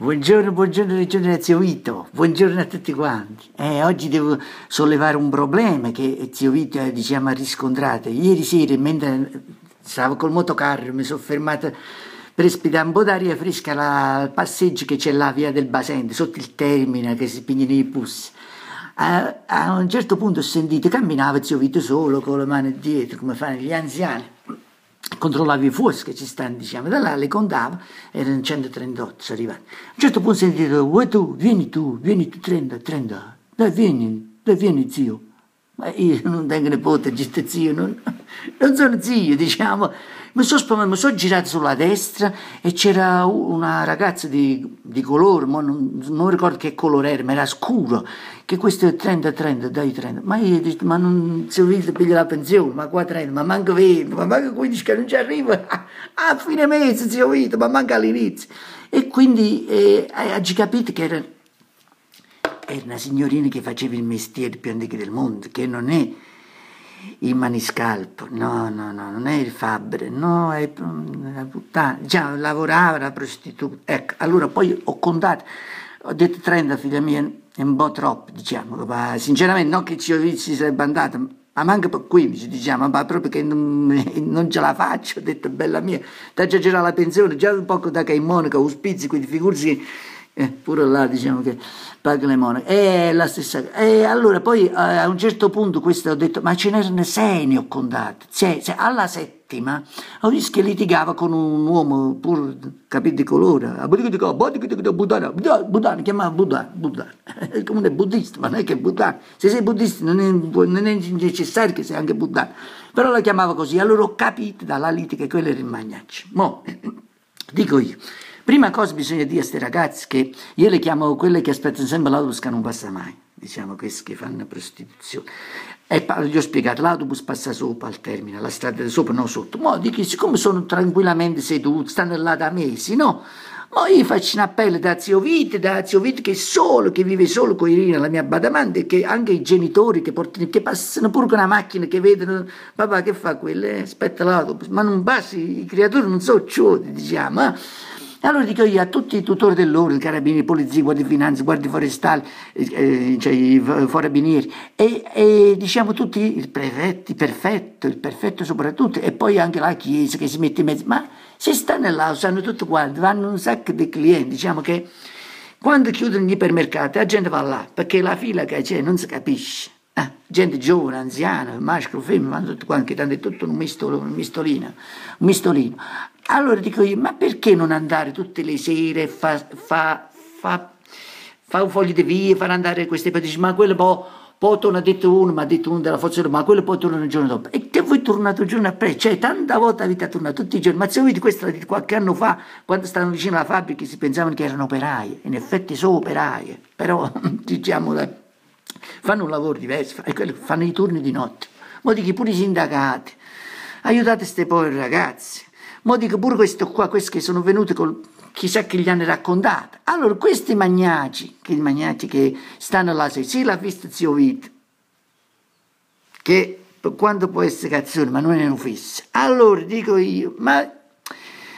Buongiorno, buongiorno Regione Zio Vito, buongiorno a tutti quanti. Eh, oggi devo sollevare un problema che Zio Vito eh, diciamo, ha riscontrato. Ieri sera, mentre stavo col motocarro, mi sono fermato per ispirare un po' d'aria fresca al passeggio che c'è là via del Basente, sotto il termine che si pigliano i pussi. A, a, un certo punto ho sentito camminava Zio Vito solo con le mani dietro, come fanno gli anziani controllava i fuochi che ci stanno, diciamo, da là le contava, erano 138 sono arrivati. A un certo punto sentito, vuoi tu, vieni tu, vieni tu, 30, 30, dai vieni, dai vieni zio. Ma io non tengo nipote, giusto zio, non non sono zio, diciamo. Mi sono spaventato, mi sono girato sulla destra e c'era una ragazza di, di colore, non, non, ricordo che colore era, ma era scuro, che questo è 30, 30, dai 30. Ma io dico, ma non si vede pigliare la pensione, ma qua 30, ma manca 20, ma manca 15 che non ci arriva. A fine mese si ho visto, ma manca all'inizio. E quindi eh, oggi eh, capito che era, era una signorina che faceva il mestiere più antico del mondo, che non è il maniscalpo, no, no, no, non è il fabbro, no, è mm, la puttana, già lavorava la prostituta, ecco, allora poi ho contato, ho detto 30 figlia mia, è un po' troppo, diciamo, ma sinceramente non che ci si sarebbe andata, ma manca per 15, diciamo, ma proprio che non, non, ce la faccio, ho detto bella mia, da già c'era la pensione, già un poco da che in Monaco, auspizi, quindi che eh, pure là diciamo che paga le monete è la stessa cosa. E eh, allora poi eh, a un certo punto questo ho detto, ma ce n'erano sei ne ho contate, sei, sei. alla settima ho visto che litigava con un uomo pur capito di colore, ah, Budana, Budana, chiamava Budana, Budana, comune è buddista, ma non è che è se sei buddista non è, non è necessario che sei anche Budana, però la chiamava così, allora ho capito dalla lite che quello era il magnaccio, mo, dico io. Prima cosa bisogna dire a questi ragazzi che io le chiamo quelle che aspettano sempre l'autobus che non passa mai, diciamo questi che fanno prostituzione. E gli ho spiegato, l'autobus passa sopra al termine, la strada è sopra, non sotto. Ma dico, siccome sono tranquillamente seduti, stanno là da mesi, no? Ma io faccio un appello da zio Vito, da zio Vito che solo, che vive solo con Irina, la mia badamante, che anche i genitori che, portano, che passano pure con la macchina, che vedono, papà che fa quello? Eh, aspetta l'autobus, ma non basta, i creatori non sono ciò, diciamo. Eh? E allora dico io a tutti i tutori dell'ordine, i carabinieri, polizia, guardia di finanza, guardia forestale, eh, eh, cioè i eh, forabinieri, e, e, diciamo tutti, il prefetto, il perfetto, il perfetto soprattutto, e poi anche la chiesa che si mette in mezzo, ma se stanno là, sanno tutto quanto, vanno un sacco di clienti, diciamo che quando chiudono gli ipermercati la gente va là, perché la fila che c'è non si capisce. Eh, gente giovane, anziana, maschio, femmina, ma tutto quanto, che tutto un, mistolo, un mistolino, un mistolino. Allora dico io, ma perché non andare tutte le sere, fa, fa, fa, fa un foglio di via, far andare queste persone, ma quello poi, poi ha detto uno, ma ha detto uno della forza, ma quello poi torna il giorno dopo. E te voi tornate il giorno appresso, cioè tanta volta la vita torna tutti i giorni, ma se vedi questa di qualche anno fa, quando stavano vicino alla fabbrica si pensavano che erano operai, in effetti sono operai, però diciamo fanno un lavoro diverso, fanno i turni di notte, modi dico pure i sindacati, aiutate queste povere ragazze, modi dico pure questo qua, questi che sono venuti con chissà che gli hanno raccontato. Allora questi magnaci, che, magnaci che stanno là, se sì l'ha visto zio Vito, che quando può essere cazzone, ma non è un fisso. Allora dico io, ma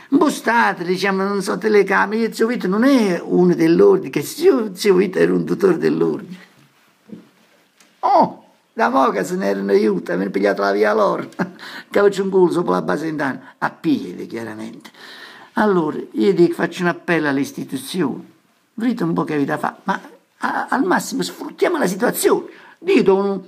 bustate, diciamo, non so, telecamere, zio Vito non è uno dell'ordine, che zio, zio Vito era un tutore dell'ordine da moca se n'erano aiuta, mi hanno pigliato la via Lorna, che faccio un culo sopra la base in danno, a piedi chiaramente. Allora, io dico, faccio un appello alle istituzioni, vedete un po' che vita fa, ma a, al massimo sfruttiamo la situazione, dito un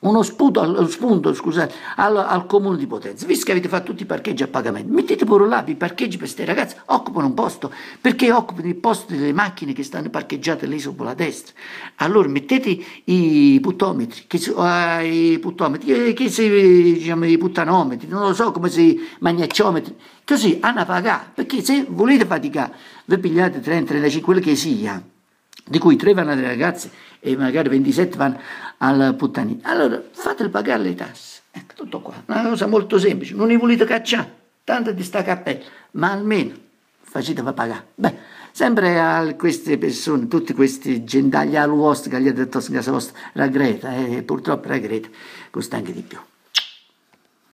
uno spunto, al, spunto scusate, al, al, comune di Potenza, visto che avete fatto tutti i parcheggi a pagamento, mettete pure là i parcheggi per queste ragazze, occupano un posto, perché occupano il posto delle macchine che stanno parcheggiate lì sopra la destra. Allora mettete i puttometri, che, uh, i puttometri, eh, che si, diciamo, i puttanometri, non lo so come si, magnacciometri, così hanno a pagare, perché se volete faticare, vi pigliate 30-35, quello che sia di cui tre vanno alle ragazze e magari 27 vanno al puttanino. Allora fatele pagare le tasse. Ecco, tutto qua. Una cosa molto semplice. Non li volete cacciare, tanto di sta cappella, ma almeno facetela pagare. Beh, sempre a queste persone, tutti questi gentagli ah, vostri che gli ha detto la vostra, la Greta, eh, purtroppo la Greta costa anche di più.